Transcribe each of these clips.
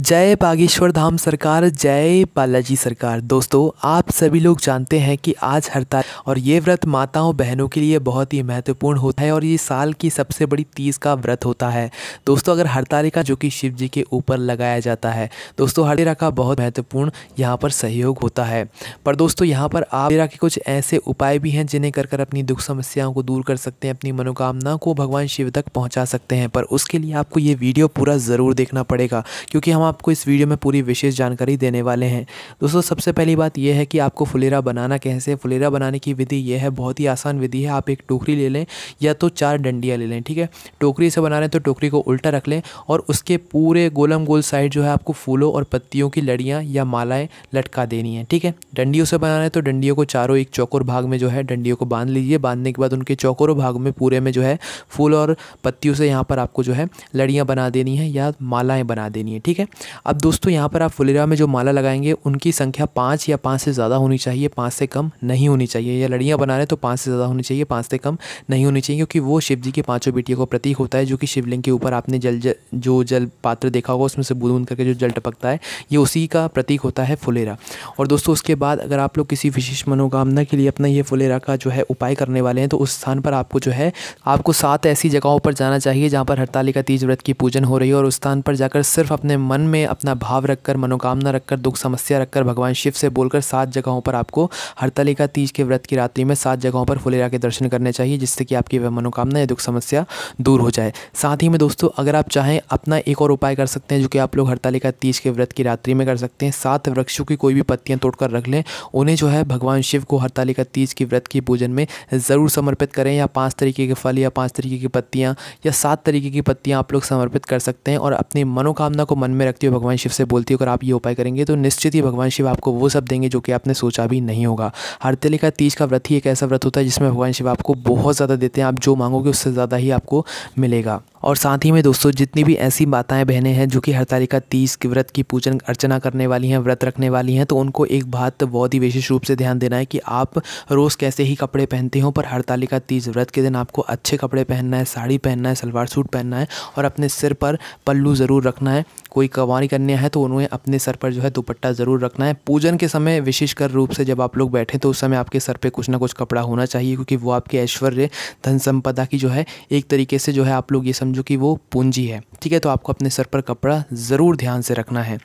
जय बागेश्वर धाम सरकार जय बालाजी सरकार दोस्तों आप सभी लोग जानते हैं कि आज हड़ताल और ये व्रत माताओं बहनों के लिए बहुत ही महत्वपूर्ण होता है और ये साल की सबसे बड़ी तीज का व्रत होता है दोस्तों अगर हड़तालिका जो कि शिव जी के ऊपर लगाया जाता है दोस्तों हड़ेरा का बहुत महत्वपूर्ण यहाँ पर सहयोग होता है पर दोस्तों यहाँ पर आप हड़ेरा के कुछ ऐसे उपाय भी हैं जिन्हें कर कर अपनी दुख समस्याओं को दूर कर सकते हैं अपनी मनोकामना को भगवान शिव तक पहुँचा सकते हैं पर उसके लिए आपको ये वीडियो पूरा ज़रूर देखना पड़ेगा क्योंकि आपको इस वीडियो में पूरी विशेष जानकारी देने वाले हैं दोस्तों सबसे पहली बात यह है कि आपको फुलेरा बनाना कैसे फुलेरा बनाने की विधि यह है बहुत ही आसान विधि है आप एक टोकरी ले लें या तो चार डंडियाँ ले लें ठीक है टोकरी से बना रहे हैं तो टोकरी को उल्टा रख लें और उसके पूरे गोलम गोल साइड जो है आपको फूलों और पत्तियों की लड़ियाँ या मालाएँ लटका देनी है ठीक है डंडियों से रहे हैं तो डंडियों को चारों एक चौकोर भाग में जो है डंडियों को बांध लीजिए बांधने के बाद उनके चौकोरों भाग में पूरे में जो है फूल और पत्तियों से यहाँ पर आपको जो है लड़ियाँ बना देनी है या मालाएँ बना देनी है ठीक है अब दोस्तों यहाँ पर आप फुलेरा में जो माला लगाएंगे उनकी संख्या पाँच या पाँच से ज़्यादा होनी चाहिए पाँच से कम नहीं होनी चाहिए या लड़ियाँ बना रहे तो पाँच से ज़्यादा होनी चाहिए पाँच से कम नहीं होनी चाहिए क्योंकि वो शिव जी के पाँचों बेटियों का प्रतीक होता है जो कि शिवलिंग के ऊपर आपने जल, जल जो जल पात्र देखा होगा उसमें से बूंद बूंद करके जो जल टपकता है ये उसी का प्रतीक होता है फुलेरा और दोस्तों उसके बाद अगर आप लोग किसी विशेष मनोकामना के लिए अपना ये फुलेरा का जो है उपाय करने वाले हैं तो उस स्थान पर आपको जो है आपको सात ऐसी जगहों पर जाना चाहिए जहाँ पर का तीज व्रत की पूजन हो रही है और उस स्थान पर जाकर सिर्फ अपने मन में अपना भाव रखकर मनोकामना रखकर दुख समस्या रखकर भगवान शिव से बोलकर सात जगहों पर आपको हड़तालिका तीज के व्रत की रात्रि में सात जगहों पर फुलेरा के दर्शन करने चाहिए जिससे कि आपकी वह मनोकामना या दुख समस्या दूर हो जाए साथ ही में दोस्तों अगर आप चाहें अपना एक और उपाय कर सकते हैं जो कि आप लोग हड़तालिका तीज के व्रत की रात्रि में कर सकते हैं सात वृक्षों की कोई भी पत्तियाँ तोड़कर रख लें उन्हें जो है भगवान शिव को हड़तालिका तीज की व्रत की पूजन में ज़रूर समर्पित करें या पाँच तरीके के फल या पाँच तरीके की पत्तियाँ या सात तरीके की पत्तियाँ आप लोग समर्पित कर सकते हैं और अपनी मनोकामना को मन में रख सकती हो भगवान शिव से बोलती हो अगर आप ये उपाय करेंगे तो निश्चित ही भगवान शिव आपको वो सब देंगे जो कि आपने सोचा भी नहीं होगा हरतले का तीज का व्रत ही एक ऐसा व्रत होता है जिसमें भगवान शिव आपको बहुत ज़्यादा देते हैं आप जो मांगोगे उससे ज़्यादा ही आपको मिलेगा और साथ ही में दोस्तों जितनी भी ऐसी माताएं बहनें हैं जो कि हर तारीखा तीस के व्रत की पूजन अर्चना करने वाली हैं व्रत रखने वाली हैं तो उनको एक बात बहुत ही विशेष रूप से ध्यान देना है कि आप रोज़ कैसे ही कपड़े पहनते हो पर हड़तालिका तीज व्रत के दिन आपको अच्छे कपड़े पहनना है साड़ी पहनना है सलवार सूट पहनना है और अपने सिर पर पल्लू ज़रूर रखना है कोई कवारी करने है तो उन्हें अपने सर पर जो है दुपट्टा ज़रूर रखना है पूजन के समय विशेषकर रूप से जब आप लोग बैठें तो उस समय आपके सर पर कुछ ना कुछ कपड़ा होना चाहिए क्योंकि वो आपके ऐश्वर्य धन संपदा की जो है एक तरीके से जो है आप लोग ये समझ जो कि वो पूंजी है ठीक है तो आपको अपने सर पर कपड़ा ज़रूर ध्यान से रखना है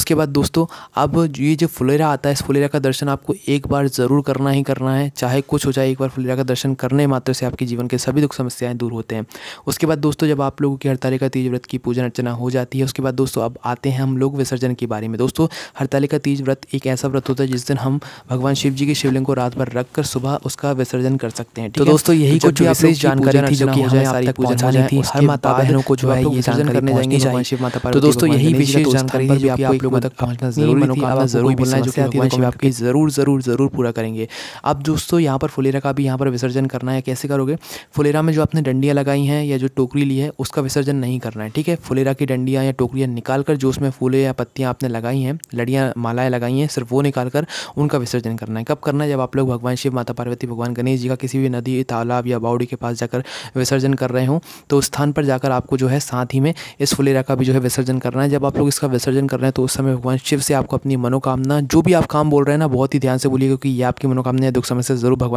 उसके बाद दोस्तों अब ये जो फुलेरा आता है इस फुलेरा का दर्शन आपको एक बार ज़रूर करना ही करना है चाहे कुछ हो जाए एक बार फुलेरा का दर्शन करने मात्र से आपके जीवन के सभी दुख समस्याएँ दूर होते हैं उसके बाद दोस्तों जब आप लोगों की हड़तालिका तीज व्रत की पूजन अर्चना हो जाती है उसके बाद दोस्तों अब आते हैं हम लोग विसर्जन के बारे में दोस्तों हड़तालिका तीज व्रत एक ऐसा व्रत होता है जिस दिन हम भगवान शिव जी के शिवलिंग को रात भर रख कर सुबह उसका विसर्जन कर सकते हैं तो दोस्तों यही कुछ जानकारी थी जो कि हमें सारी पूजन थी हर माता बहनों को जो है ये जानकारी दर्शन करने जाएंगे भगवान शिव माता पार्वती तो दोस्तों यही विशेष जानकारी है जो आप लोगों तक पहुंचना जरूरी मनोकामना जरूर बोलना है जो कि भगवान शिव आपकी जरूर जरूर जरूर पूरा करेंगे अब दोस्तों यहाँ पर फुलेरा का भी यहाँ पर विसर्जन करना है कैसे करोगे फुलेरा में जो आपने डंडियाँ लगाई हैं या जो टोकरी ली है उसका विसर्जन नहीं करना है ठीक है फुलेरा की डंडियाँ या टोकरियाँ निकाल कर जो उसमें फूले या पत्तियाँ आपने लगाई हैं लड़ियाँ मालाएँ लगाई हैं सिर्फ वो निकाल कर उनका विसर्जन करना है कब करना है जब आप लोग भगवान शिव माता पार्वती भगवान गणेश जी का किसी भी नदी तालाब या बावड़ी के पास जाकर विसर्जन कर रहे हो तो उस स्थान पर जाकर आपको जो है साथ ही में इस फुलेरा का भी जो है विसर्जन करना है जब आप लोग इसका विसर्जन कर रहे हैं तो उस समय भगवान शिव से आपको अपनी मनोकामना जो भी आप काम बोल रहे हैं ना बहुत ही ध्यान से बोलिए क्योंकि ये आपकी मनोकामना है दुख समय से ज़रूर भगवान